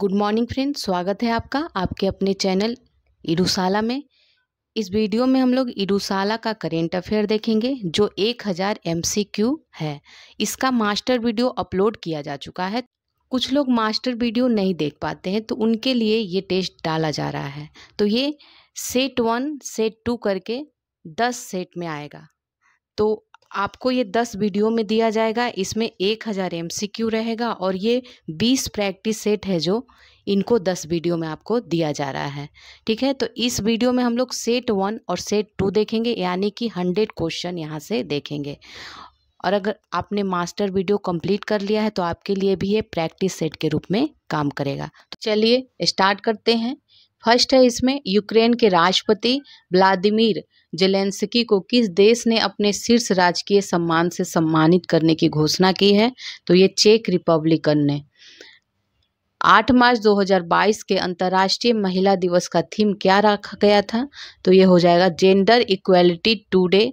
good morning friend स्वागत है आपका आपके अपने चैनल इडुसाला में इस वीडियो में हम लोग इडुसाला का करेंट अफेयर देखेंगे जो 1000 हज़ार है इसका मास्टर वीडियो अपलोड किया जा चुका है कुछ लोग मास्टर वीडियो नहीं देख पाते हैं तो उनके लिए ये टेस्ट डाला जा रहा है तो ये सेट वन सेट टू करके दस सेट में आएगा तो आपको ये दस वीडियो में दिया जाएगा इसमें एक हज़ार एम रहेगा और ये बीस प्रैक्टिस सेट है जो इनको दस वीडियो में आपको दिया जा रहा है ठीक है तो इस वीडियो में हम लोग सेट वन और सेट टू देखेंगे यानी कि हंड्रेड क्वेश्चन यहाँ से देखेंगे और अगर आपने मास्टर वीडियो कंप्लीट कर लिया है तो आपके लिए भी ये प्रैक्टिस सेट के रूप में काम करेगा तो चलिए स्टार्ट करते हैं फर्स्ट है इसमें यूक्रेन के राष्ट्रपति व्लादिमीर जेलेंसकी को किस देश ने अपने शीर्ष राजकीय सम्मान से सम्मानित करने की घोषणा की है तो ये चेक रिपब्लिकन ने 8 मार्च 2022 के अंतर्राष्ट्रीय महिला दिवस का थीम क्या रखा गया था तो ये हो जाएगा gender equality today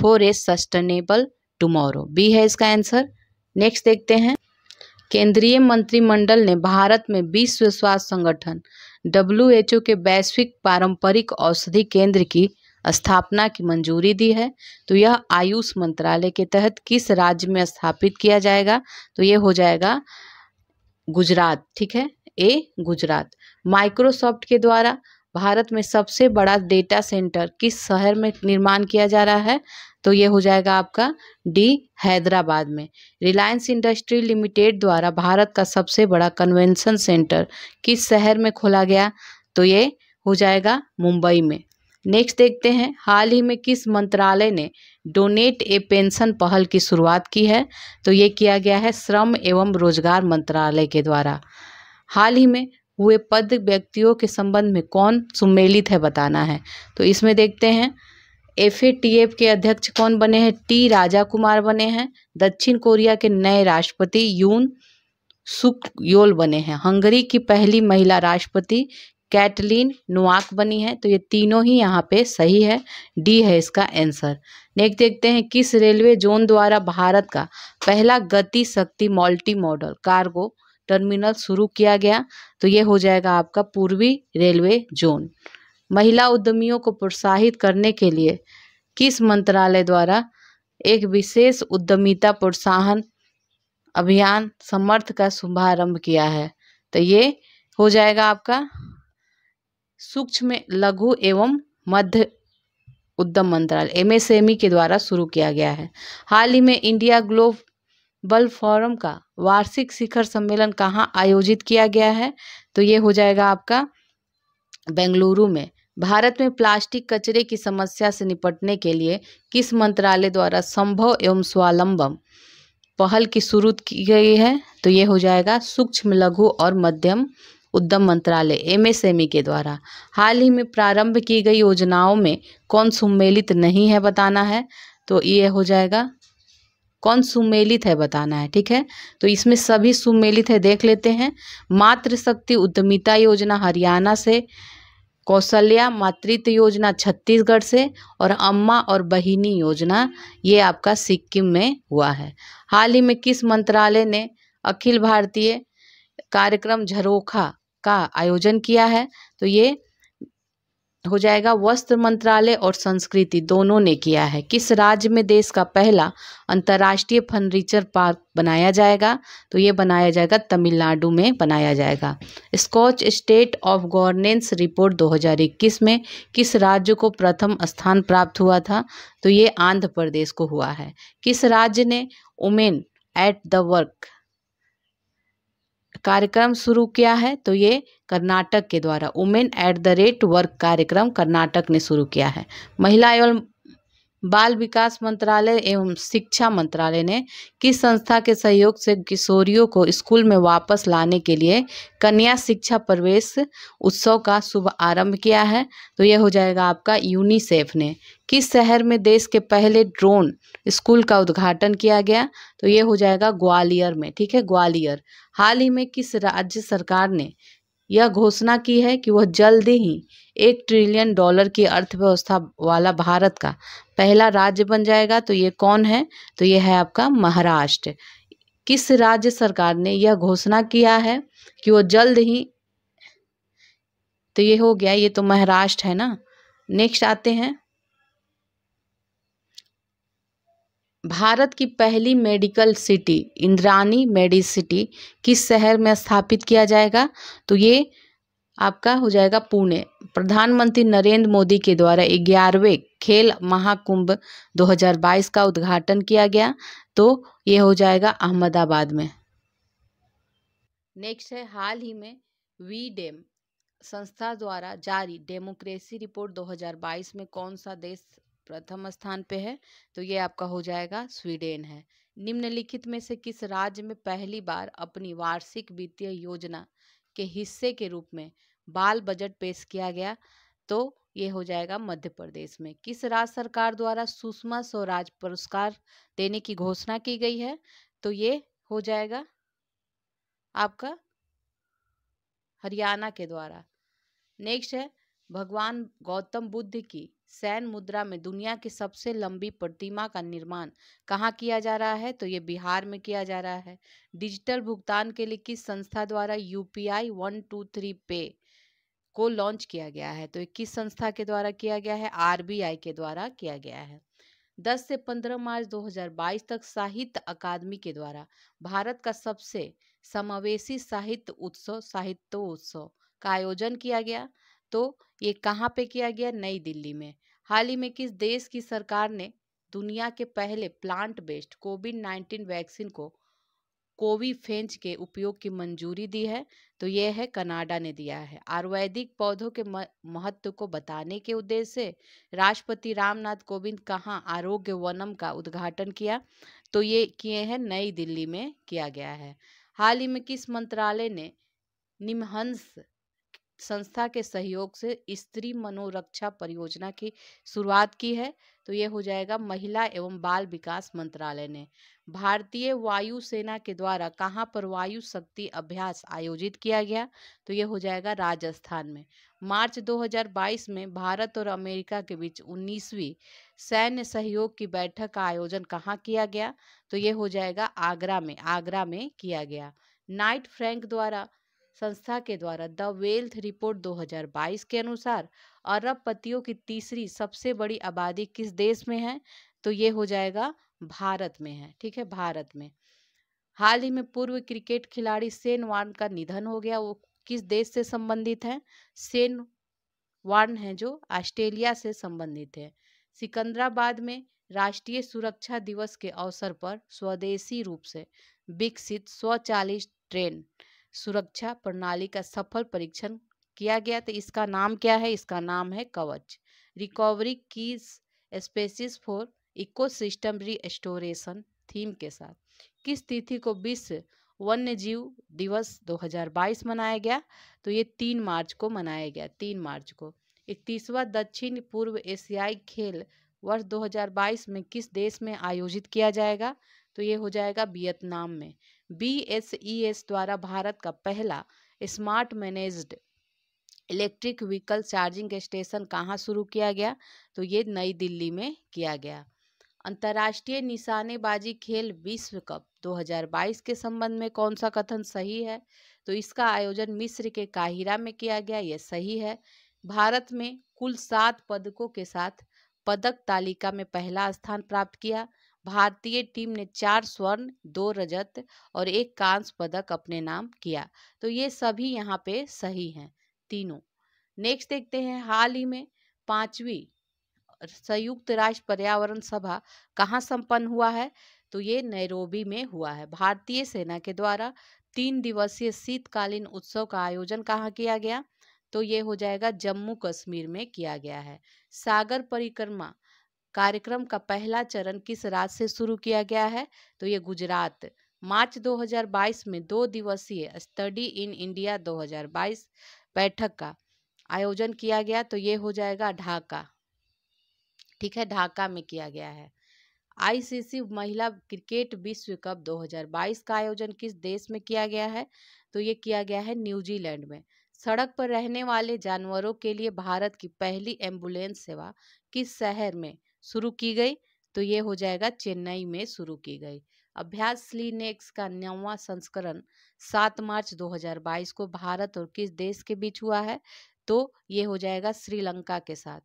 for a sustainable tomorrow B है इसका आंसर नेक्स्ट देखते हैं केंद्रीय मंत्रिमंडल ने भारत में विश्व स्वास्थ्य संगठन डब्ल्यूएचओ के वैश्विक पारंपरिक औषधि केंद्र की स्थापना की मंजूरी दी है तो यह आयुष मंत्रालय के तहत किस राज्य में स्थापित किया जाएगा तो ये हो जाएगा गुजरात ठीक है ए गुजरात माइक्रोसॉफ्ट के द्वारा भारत में सबसे बड़ा डेटा सेंटर किस शहर में निर्माण किया जा रहा है तो ये हो जाएगा आपका डी हैदराबाद में रिलायंस इंडस्ट्री लिमिटेड द्वारा भारत का सबसे बड़ा कन्वेंशन सेंटर किस शहर में खोला गया तो ये हो जाएगा मुंबई में नेक्स्ट देखते हैं हाल ही में किस मंत्रालय ने डोनेट ए पेंशन पहल की शुरुआत की है तो ये किया गया है श्रम एवं रोजगार मंत्रालय के द्वारा हाल ही में हुए पद व्यक्तियों के संबंध में कौन सुमेलित है बताना है तो इसमें देखते हैं एफ के अध्यक्ष कौन बने हैं टी राजा कुमार बने हैं दक्षिण कोरिया के नए राष्ट्रपति यून सुक योल बने हैं हंगरी की पहली महिला राष्ट्रपति कैटलिन नुआक बनी है तो ये तीनों ही यहाँ पे सही है डी है इसका आंसर नेक्स्ट देखते हैं किस रेलवे जोन द्वारा भारत का पहला गति शक्ति मल्टी मॉडल कार्गो टर्मिनल शुरू किया गया तो ये हो जाएगा आपका पूर्वी रेलवे जोन महिला उद्यमियों को प्रोत्साहित करने के लिए किस मंत्रालय द्वारा एक विशेष उद्यमिता प्रोत्साहन अभियान समर्थ का शुभारंभ किया है तो ये हो जाएगा आपका सूक्ष्म लघु एवं मध्य उद्यम मंत्रालय एमएसएमई के द्वारा शुरू किया गया है हाल ही में इंडिया ग्लोबल फोरम का वार्षिक शिखर सम्मेलन कहाँ आयोजित किया गया है तो ये हो जाएगा आपका बेंगलुरु में भारत में प्लास्टिक कचरे की समस्या से निपटने के लिए किस मंत्रालय द्वारा संभव एवं स्वालंबम पहल की शुरू की गई है तो ये हो जाएगा सूक्ष्म लघु और मध्यम उद्यम मंत्रालय एमएसएमई के द्वारा हाल ही में प्रारंभ की गई योजनाओं में कौन सुमेलित नहीं है बताना है तो ये हो जाएगा कौन सुमेलित है बताना है ठीक है तो इसमें सभी सुमेलित है देख लेते हैं मातृशक्ति उद्यमिता योजना हरियाणा से कौशल्या मातृत्व योजना छत्तीसगढ़ से और अम्मा और बहिनी योजना ये आपका सिक्किम में हुआ है हाल ही में किस मंत्रालय ने अखिल भारतीय कार्यक्रम झरोखा का आयोजन किया है तो ये हो जाएगा वस्त्र मंत्रालय और संस्कृति दोनों ने किया है किस राज्य में देश का पहला अंतर्राष्ट्रीय फर्नीचर पार्क बनाया जाएगा तो ये बनाया जाएगा तमिलनाडु में बनाया जाएगा Skoch state of governance report 2021 में किस राज्य को प्रथम स्थान प्राप्त हुआ था तो ये आंध्र प्रदेश को हुआ है किस राज्य ने वुमेन एट द वर्क कार्यक्रम शुरू किया है तो ये कर्नाटक के द्वारा women at the rate work कार्यक्रम कर्नाटक ने शुरू किया है महिला एवं बाल विकास मंत्रालय एवं शिक्षा मंत्रालय ने किस संस्था के सहयोग से किशोरियों को स्कूल में वापस लाने के लिए कन्या शिक्षा प्रवेश उत्सव का शुभ आरंभ किया है तो यह हो जाएगा आपका यूनिसेफ ने किस शहर में देश के पहले ड्रोन स्कूल का उद्घाटन किया गया तो ये हो जाएगा ग्वालियर में ठीक है ग्वालियर हाल ही में किस राज्य सरकार ने यह घोषणा की है कि वह जल्द ही एक ट्रिलियन डॉलर की अर्थव्यवस्था वाला भारत का पहला राज्य बन जाएगा तो ये कौन है तो ये है आपका महाराष्ट्र किस राज्य सरकार ने यह घोषणा किया है कि वो जल्द ही तो ये हो गया ये तो महाराष्ट्र है ना नेक्स्ट आते हैं भारत की पहली medical city Indrani medicity किस शहर में स्थापित किया जाएगा तो ये आपका हो जाएगा पुणे प्रधानमंत्री नरेंद्र मोदी के द्वारा ग्यारहवें खेल महाकुंभ 2022 का उद्घाटन किया गया तो ये हो जाएगा अहमदाबाद में नेक्स्ट है हाल ही में वी डेम संस्था द्वारा जारी डेमोक्रेसी रिपोर्ट 2022 में कौन सा देश प्रथम स्थान पे है तो ये आपका हो जाएगा स्वीडन है निम्नलिखित में से किस राज्य में पहली बार अपनी वार्षिक वित्तीय योजना के हिस्से के रूप में बाल बजट पेश किया गया तो ये हो जाएगा मध्य प्रदेश में किस राज्य सरकार द्वारा सुषमा स्वराज पुरस्कार देने की घोषणा की गई है तो ये हो जाएगा आपका हरियाणा के द्वारा नेक्स्ट है भगवान गौतम बुद्ध की सैन मुद्रा में दुनिया की सबसे लंबी प्रतिमा का निर्माण कहाँ किया जा रहा है तो ये बिहार में किया जा रहा है डिजिटल भुगतान के लिए किस संस्था द्वारा U P I one two three pay को लॉन्च किया गया है तो ये किस संस्था के द्वारा किया गया है आरबीआई के द्वारा किया गया है 10 से 15 मार्च 2022 तक साहित्य अकादमी के द्वारा भारत का सबसे समावेशी साहित्य उत्सव साहित्योत्सव का आयोजन किया गया तो ये कहाँ पे किया गया नई दिल्ली में हाल ही में किस देश की सरकार ने दुनिया के पहले plant based covid nineteen vaccine को फेंच के उपयोग की मंजूरी दी है तो यह है कनाडा ने दिया है आयुर्वेदिक पौधों के महत्व को बताने के उद्देश्य से राष्ट्रपति रामनाथ कोविंद कहाँ आरोग्य वनम का उद्घाटन किया तो ये किए हैं नई दिल्ली में किया गया है हाल ही में किस मंत्रालय ने निमहंस संस्था के सहयोग से स्त्री मनोरक्षा परियोजना की शुरुआत की है तो ये हो जाएगा महिला एवं बाल विकास मंत्रालय ने भारतीय वायु सेना के द्वारा कहाँ पर वायु शक्ति अभ्यास आयोजित किया गया तो ये हो जाएगा राजस्थान में मार्च 2022 में भारत और अमेरिका के बीच 19वीं सैन्य सहयोग की बैठक का आयोजन कहाँ किया गया तो ये हो जाएगा आगरा में आगरा में किया गया नाइट फ्रैंक द्वारा संस्था के द्वारा द वेल्थ रिपोर्ट 2022 के अनुसार अरब पतियों की तीसरी सबसे बड़ी आबादी किस देश में है तो ये हो जाएगा भारत में है ठीक है भारत में हाल ही में पूर्व क्रिकेट खिलाड़ी सेन वार्न का निधन हो गया वो किस देश से संबंधित है सेन वार्न है जो ऑस्ट्रेलिया से संबंधित है सिकंदराबाद में राष्ट्रीय सुरक्षा दिवस के अवसर पर स्वदेशी रूप से विकसित स्वचालित ट्रेन सुरक्षा प्रणाली का सफल परीक्षण किया गया तो इसका नाम क्या है इसका नाम है कवच रिकवरी की species for ecosystem restoration theme के साथ किस तिथि को विश्व वन्य जीव दिवस 2022 मनाया गया तो ये तीन मार्च को मनाया गया तीन मार्च को इकतीसवा दक्षिण पूर्व एशियाई खेल वर्ष 2022 में किस देश में आयोजित किया जाएगा तो ये हो जाएगा वियतनाम में बीएसईएस e द्वारा भारत का पहला smart managed electric vehicle charging station कहाँ शुरू किया गया तो ये नई दिल्ली में किया गया अंतर्राष्ट्रीय निशानेबाजी खेल विश्व कप 2022 के संबंध में कौन सा कथन सही है तो इसका आयोजन मिस्र के काहिरा में किया गया यह सही है भारत में कुल सात पदकों के साथ पदक तालिका में पहला स्थान प्राप्त किया भारतीय टीम ने चार स्वर्ण दो रजत और एक कांस्य पदक अपने नाम किया तो ये सभी यहाँ पे सही हैं तीनों नेक्स्ट देखते हैं हाल ही में पांचवी संयुक्त राष्ट्र पर्यावरण सभा कहाँ संपन्न हुआ है तो ये नैरोबी में हुआ है भारतीय सेना के द्वारा तीन दिवसीय शीतकालीन उत्सव का आयोजन कहाँ किया गया तो ये हो जाएगा जम्मू कश्मीर में किया गया है सागर परिक्रमा कार्यक्रम का पहला चरण किस राज्य से शुरू किया गया है तो ये गुजरात मार्च 2022 में दो दिवसीय स्टडी इन इंडिया 2022 बैठक का आयोजन किया गया तो ये हो जाएगा ढाका ठीक है ढाका में किया गया है आईसीसी महिला क्रिकेट विश्व कप 2022 का आयोजन किस देश में किया गया है तो ये किया गया है न्यूजीलैंड में सड़क पर रहने वाले जानवरों के लिए भारत की पहली एम्बुलेंस सेवा किस शहर में शुरू की गई तो ये हो जाएगा चेन्नई में शुरू की गई अभ्यास लिनेक्स का नौवा संस्करण 7 मार्च 2022 को भारत और किस देश के बीच हुआ है तो ये हो जाएगा श्रीलंका के साथ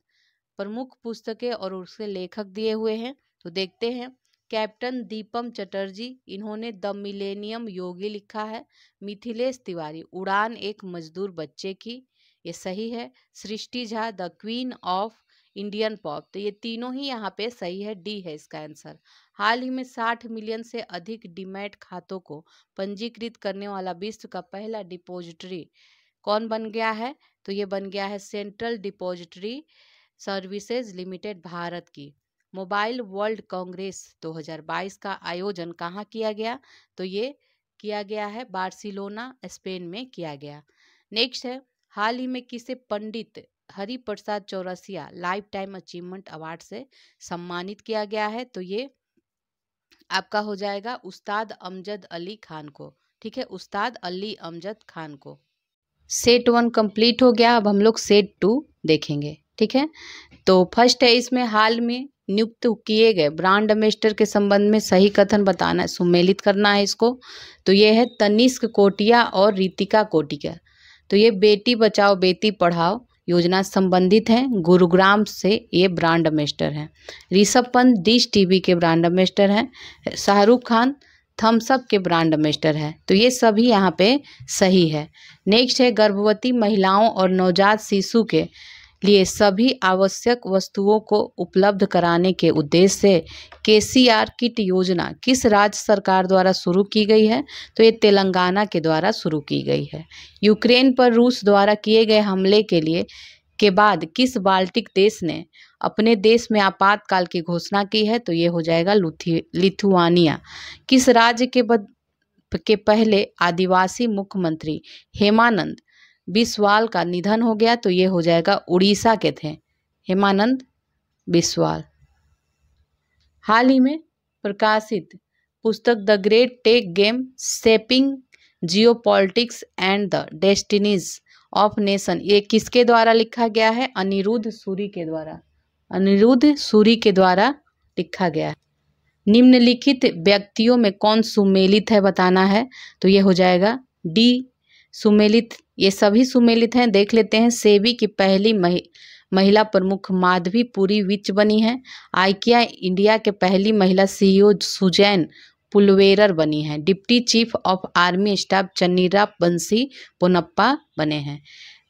प्रमुख पुस्तकें और उसके लेखक दिए हुए हैं तो देखते हैं कैप्टन दीपम चटर्जी इन्होंने द मिलेनियम योगी लिखा है मिथिलेश तिवारी उड़ान एक मजदूर बच्चे की ये सही है Srishti Jha the queen of Indian pop तो ये तीनों ही यहाँ पे सही है डी है इसका आंसर हाल ही में 60 मिलियन से अधिक डिमेट खातों को पंजीकृत करने वाला विश्व का पहला डिपॉजिटरी कौन बन गया है तो ये बन गया है central depository services limited Bharat की मोबाइल वर्ल्ड कांग्रेस 2022 का आयोजन कहाँ किया गया तो ये किया गया है बार्सिलोना स्पेन में किया गया नेक्स्ट है हाल ही में किसे Pandit Hari Prasad Chaurasia lifetime achievement award से सम्मानित किया गया है तो ये आपका हो जाएगा उस्ताद अमजद अली खान को ठीक है उस्ताद अली अमजद खान को सेट वन कंप्लीट हो गया अब हम लोग सेट टू देखेंगे ठीक है तो फर्स्ट है इसमें हाल में नियुक्त किए गए ब्रांड एम्बेसडर के संबंध में सही कथन बताना सुमेलित करना है इसको तो ये है तनिष्क कोटिया और रीतिका कोटिया तो ये बेटी बचाओ बेटी पढ़ाओ योजना संबंधित हैं गुरुग्राम से ये ब्रांड एम्बेस्टर हैं ऋषभ पंत डिश टीवी के ब्रांड एम्बेस्टर हैं शाहरुख खान थम्सअप के ब्रांड एम्बेस्टर है तो ये सभी यहाँ पे सही है नेक्स्ट है गर्भवती महिलाओं और नवजात शिशु के लिए सभी आवश्यक वस्तुओं को उपलब्ध कराने के उद्देश्य से के सी आर किट योजना किस राज्य सरकार द्वारा शुरू की गई है तो ये तेलंगाना के द्वारा शुरू की गई है यूक्रेन पर रूस द्वारा किए गए हमले के लिए के बाद किस बाल्टिक देश ने अपने देश में आपातकाल की घोषणा की है तो ये हो जाएगा लिथुआनिया किस राज्य के बद के पहले आदिवासी मुख्यमंत्री हेमानंद बिस्वाल का निधन हो गया तो ये हो जाएगा उड़ीसा के थे हेमानंद बिस्वाल हाल ही में प्रकाशित पुस्तक the great tech game shaping geopolitics and the destinies of nation ये किसके द्वारा लिखा गया है अनिरुद्ध सूरी के द्वारा अनिरुद्ध सूरी के द्वारा लिखा गया है निम्नलिखित व्यक्तियों में कौन सुमेलित है बताना है तो ये हो जाएगा डी सुमेलित ये सभी सुमेलित हैं देख लेते हैं सेबी की पहली मह, महिला प्रमुख माधवी पुरी विच बनी है आइकिया इंडिया के पहली महिला सीईओ सुजैन पुलवेरर बनी है deputy chief of army staff Channira Bansi Ponnappa बने हैं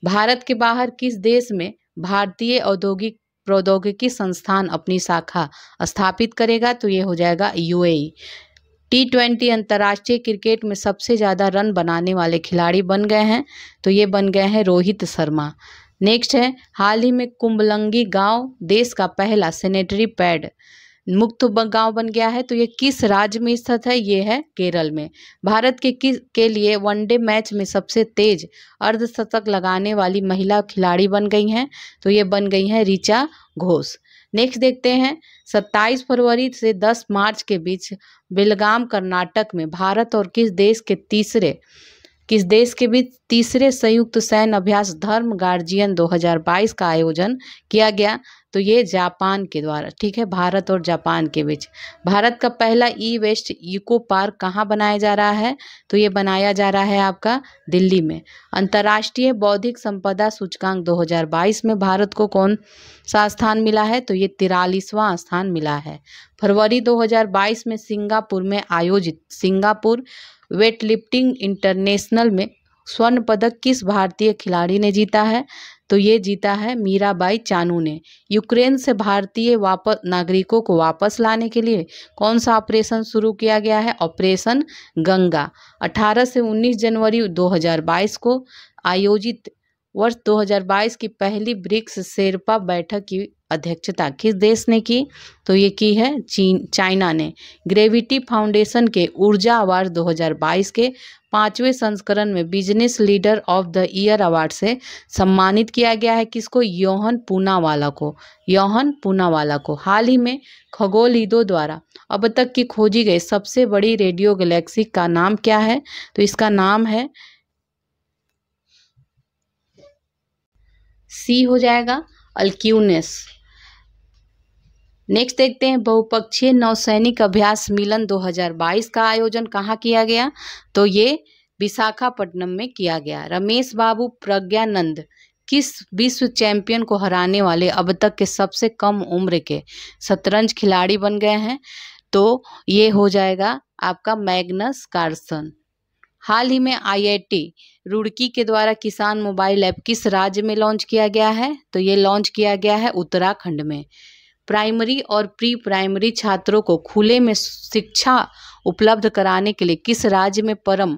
भारत के बाहर किस देश में भारतीय औद्योगिक प्रौद्योगिकी संस्थान अपनी शाखा स्थापित करेगा तो ये हो जाएगा यूएई टी ट्वेंटी अंतर्राष्ट्रीय क्रिकेट में सबसे ज़्यादा रन बनाने वाले खिलाड़ी बन गए हैं तो ये बन गए हैं रोहित शर्मा नेक्स्ट है हाल ही में कुंबलंगी गांव देश का पहला सेनेटरी पैड मुक्त गांव बन गया है तो ये किस राज्य में स्थित है ये है केरल में भारत के किस के लिए वनडे मैच में सबसे तेज अर्धशतक लगाने वाली महिला खिलाड़ी बन गई हैं तो ये बन गई हैं रिचा घोष नेक्स्ट देखते हैं 27 फरवरी से 10 मार्च के बीच बेलगाम कर्नाटक में भारत और किस देश के तीसरे किस देश के बीच तीसरे संयुक्त सैन्य अभ्यास धर्म गार्जियन 2022 का आयोजन किया गया तो ये जापान के द्वारा ठीक है भारत और जापान के बीच भारत का पहला ई वेस्ट इको पार्क कहाँ बनाया जा रहा है तो ये बनाया जा रहा है आपका दिल्ली में अंतर्राष्ट्रीय बौद्धिक संपदा सूचकांक 2022 में भारत को कौन सा स्थान मिला है तो ये तिरालीसवां स्थान मिला है फरवरी 2022 में सिंगापुर में आयोजित सिंगापुर वेटलिफ्टिंग इंटरनेशनल में स्वर्ण पदक किस भारतीय खिलाड़ी ने जीता है तो ये जीता है मीराबाई चानू ने यूक्रेन से भारतीय वापस नागरिकों को वापस लाने के लिए कौन सा ऑपरेशन शुरू किया गया है ऑपरेशन गंगा 18 से 19 जनवरी 2022 को आयोजित वर्ष 2022 की पहली ब्रिक्स शेरपा बैठक की अध्यक्षता किस देश ने की तो ये की है चीन चाइना ने ग्रेविटी फाउंडेशन के ऊर्जा अवार्ड 2022 के पांचवें संस्करण में business leader of the year award से सम्मानित किया गया है किसको योहन पूनावाला को योहन पूनावाला को हाल ही में खगोलिदो द्वारा अब तक की खोजी गई सबसे बड़ी रेडियो गैलेक्सी का नाम क्या है तो इसका नाम है सी हो जाएगा अल्क्यूनेस नेक्स्ट देखते हैं बहुपक्षीय नौसैनिक अभ्यास मिलन 2022 का आयोजन कहाँ किया गया तो ये विशाखापट्टनम में किया गया रमेश बाबू प्रज्ञानंद किस विश्व चैंपियन को हराने वाले अब तक के सबसे कम उम्र के शतरंज खिलाड़ी बन गए हैं तो ये हो जाएगा आपका मैग्नस कार्सन हाल ही में आईआईटी रुड़की के द्वारा किसान मोबाइल ऐप किस राज्य में लॉन्च किया गया है तो ये लॉन्च किया गया है उत्तराखंड में प्राइमरी और प्री प्राइमरी छात्रों को खुले में शिक्षा उपलब्ध कराने के लिए किस राज्य में परम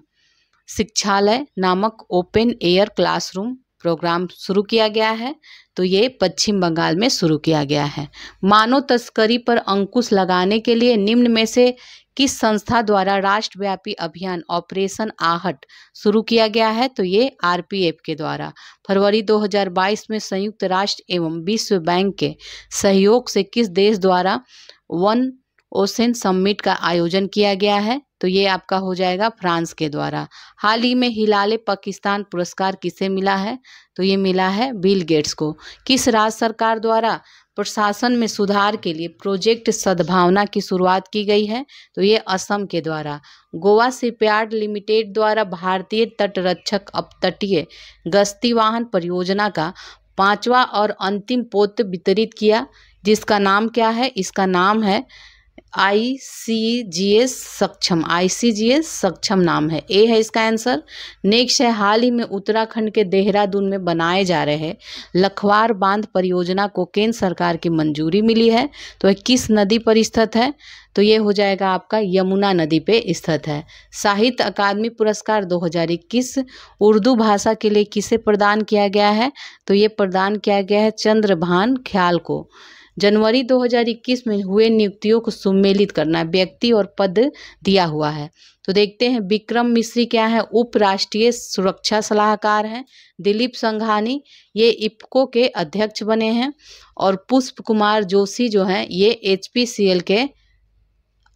शिक्षालय नामक ओपन एयर क्लासरूम प्रोग्राम शुरू किया गया है तो ये पश्चिम बंगाल में शुरू किया गया है मानव तस्करी पर अंकुश लगाने के लिए निम्न में से किस संस्था द्वारा राष्ट्रव्यापी अभियान ऑपरेशन आहट शुरू किया गया है तो ये आरपीएफ के द्वारा फरवरी 2022 में संयुक्त राष्ट्र एवं विश्व बैंक के सहयोग से किस देश द्वारा वन ओसेन समिट का आयोजन किया गया है तो ये आपका हो जाएगा फ्रांस के द्वारा हाल ही में हिलाले पाकिस्तान पुरस्कार किसे मिला है तो ये मिला है बिल गेट्स को किस राज्य सरकार द्वारा प्रशासन में सुधार के लिए प्रोजेक्ट सद्भावना की शुरुआत की गई है तो ये असम के द्वारा गोवा सिपयार्ड लिमिटेड द्वारा भारतीय तटरक्षक अपतटीय गश्ती वाहन परियोजना का पांचवा और अंतिम पोत वितरित किया जिसका नाम क्या है इसका नाम है आई सी जी एस सक्षम आई सी जी एस सक्षम नाम है ए है इसका आंसर नेक्स्ट है हाल ही में उत्तराखंड के देहरादून में बनाए जा रहे लखवार बांध परियोजना को केंद्र सरकार की मंजूरी मिली है तो यह किस नदी पर स्थित है तो ये हो जाएगा आपका यमुना नदी पे स्थित है साहित्य अकादमी पुरस्कार 2021 उर्दू भाषा के लिए किसे प्रदान किया गया है तो ये प्रदान किया गया है चंद्रभान ख्याल को जनवरी 2021 में हुए नियुक्तियों को सम्मिलित करना व्यक्ति और पद दिया हुआ है तो देखते हैं विक्रम मिश्री क्या है उप राष्ट्रीय सुरक्षा सलाहकार हैं दिलीप संघानी ये इप्को के अध्यक्ष बने हैं और पुष्प कुमार जोशी जो हैं ये एच के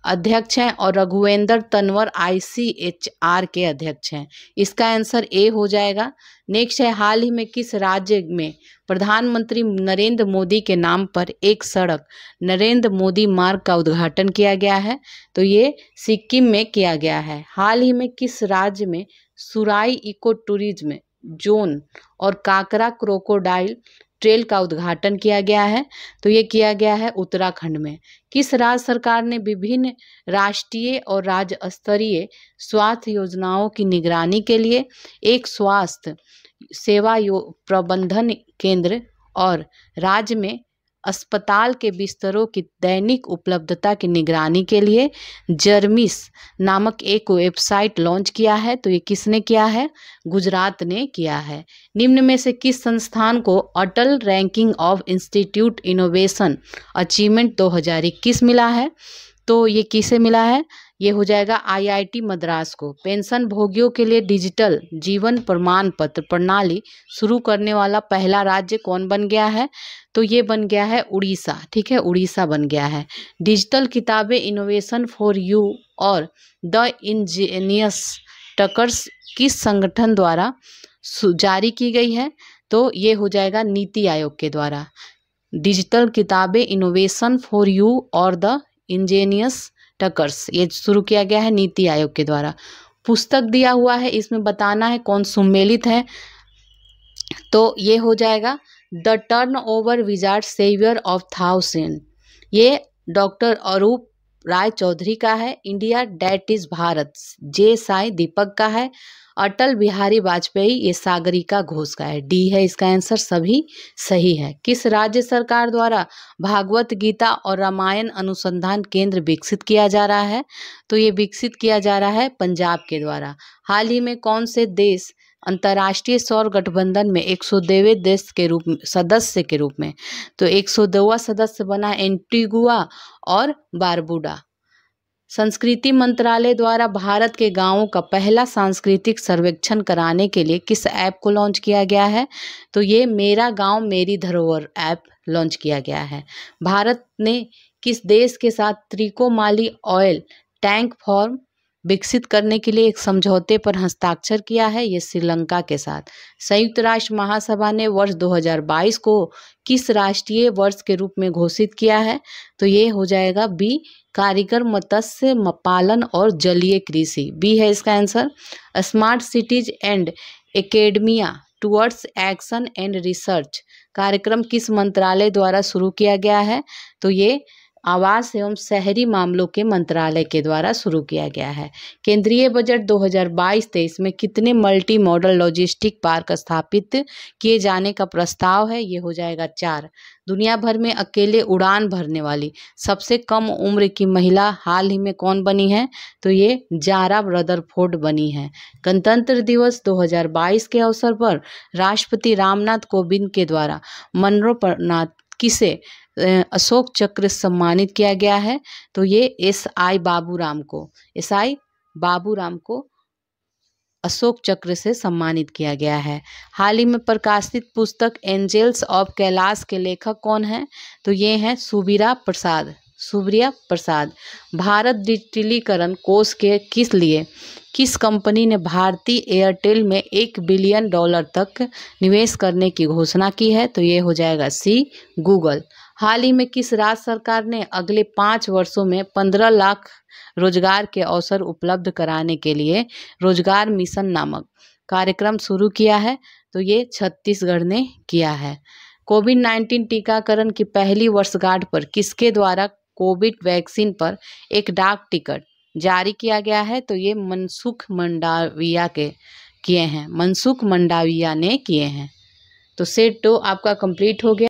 अध्यक्ष हैं और रघुवेंद्र तनवर आईसीएचआर के अध्यक्ष हैं इसका आंसर ए हो जाएगा नेक्स्ट है हाल ही में किस राज्य में प्रधानमंत्री नरेंद्र मोदी के नाम पर एक सड़क नरेंद्र मोदी मार्ग का उद्घाटन किया गया है तो ये सिक्किम में किया गया है हाल ही में किस राज्य में सुराई इको टूरिज्म जोन और काकरा क्रोकोडाइल ट्रेल का उद्घाटन किया गया है तो ये किया गया है उत्तराखंड में किस राज्य सरकार ने विभिन्न राष्ट्रीय और राज्य स्तरीय स्वास्थ्य योजनाओं की निगरानी के लिए एक स्वास्थ्य सेवा प्रबंधन केंद्र और राज्य में अस्पताल के बिस्तरों की दैनिक उपलब्धता की निगरानी के लिए जर्मिस नामक एक वेबसाइट लॉन्च किया है तो ये किसने किया है गुजरात ने किया है निम्न में से किस संस्थान को Atal ranking of institute innovation achievement 2021 मिला है तो ये किसे मिला है ये हो जाएगा आईआईटी मद्रास को पेंशन भोगियों के लिए डिजिटल जीवन प्रमाण पत्र प्रणाली शुरू करने वाला पहला राज्य कौन बन गया है तो ये बन गया है उड़ीसा ठीक है उड़ीसा बन गया है डिजिटल किताबें इनोवेशन फॉर यू और द इंजीनियस टकर्स किस संगठन द्वारा जारी की गई है तो ये हो जाएगा नीति आयोग के द्वारा डिजिटल किताबें इनोवेशन फॉर यू और द इंजीनियस टकर्स ये शुरू किया गया है नीति आयोग के द्वारा पुस्तक दिया हुआ है इसमें बताना है कौन सुमेलित है तो ये हो जाएगा the turnover wizard saviour of thousand ये डॉक्टर अरूप राय चौधरी का है India that is Bharat J Sai Deepak का है अटल बिहारी वाजपेयी ये सागरिका घोष का है डी है इसका आंसर सभी सही है किस राज्य सरकार द्वारा भागवत गीता और रामायण अनुसंधान केंद्र विकसित किया जा रहा है तो ये विकसित किया जा रहा है पंजाब के द्वारा हाल ही में कौन से देश अंतर्राष्ट्रीय सौर गठबंधन में एक देश के रूप में सदस्य के रूप में तो एक सदस्य बना एंटीगुआ और बारबुडा संस्कृति मंत्रालय द्वारा भारत के गांवों का पहला सांस्कृतिक सर्वेक्षण कराने के लिए किस ऐप को लॉन्च किया गया है तो ये मेरा गांव मेरी धरोहर ऐप लॉन्च किया गया है भारत ने किस देश के साथ त्रिकोमाली ऑयल टैंक फॉर्म विकसित करने के लिए एक समझौते पर हस्ताक्षर किया है ये श्रीलंका के साथ संयुक्त राष्ट्र महासभा ने वर्ष 2022 को किस राष्ट्रीय वर्ष के रूप में घोषित किया है तो ये हो जाएगा बी कारीगर मत्स्य पालन और जलीय कृषि बी है इसका answer smart cities and academia towards action and research कार्यक्रम किस मंत्रालय द्वारा शुरू किया गया है तो ये आवास एवं शहरी मामलों के मंत्रालय के द्वारा शुरू किया गया है केंद्रीय बजट 2022-23 में कितने मल्टी मॉडल लॉजिस्टिक पार्क स्थापित किए जाने का प्रस्ताव है ये हो जाएगा चार दुनिया भर में अकेले उड़ान भरने वाली सबसे कम उम्र की महिला हाल ही में कौन बनी है तो ये जारा ब्रदरफोर्ड बनी है गणतंत्र दिवस 2022 के अवसर पर राष्ट्रपति रामनाथ कोविंद के द्वारा मनोपरनाथ किसे अशोक चक्र सम्मानित किया गया है तो ये एस आई बाबूराम को एस आई बाबूराम को अशोक चक्र से सम्मानित किया गया है हाल ही में प्रकाशित पुस्तक एंजल्स ऑफ कैलाश के लेखक कौन हैं तो ये हैं सुबीरा प्रसाद सुब्रिया प्रसाद भारत डिजिटलीकरण कोष के किस लिए किस कंपनी ने भारतीय एयरटेल में एक बिलियन डॉलर तक निवेश करने की घोषणा की है तो ये हो जाएगा सी गूगल हाल ही में किस राज्य सरकार ने अगले पाँच वर्षों में पंद्रह लाख रोजगार के अवसर उपलब्ध कराने के लिए रोजगार मिशन नामक कार्यक्रम शुरू किया है तो ये छत्तीसगढ़ ने किया है कोविड नाइन्टीन टीकाकरण की पहली वर्षगांठ पर किसके द्वारा कोविड वैक्सीन पर एक डाक टिकट जारी किया गया है तो ये मनसुख मंडाविया के किए हैं मनसुख मंडाविया ने किए हैं तो सेट टू आपका कंप्लीट हो गया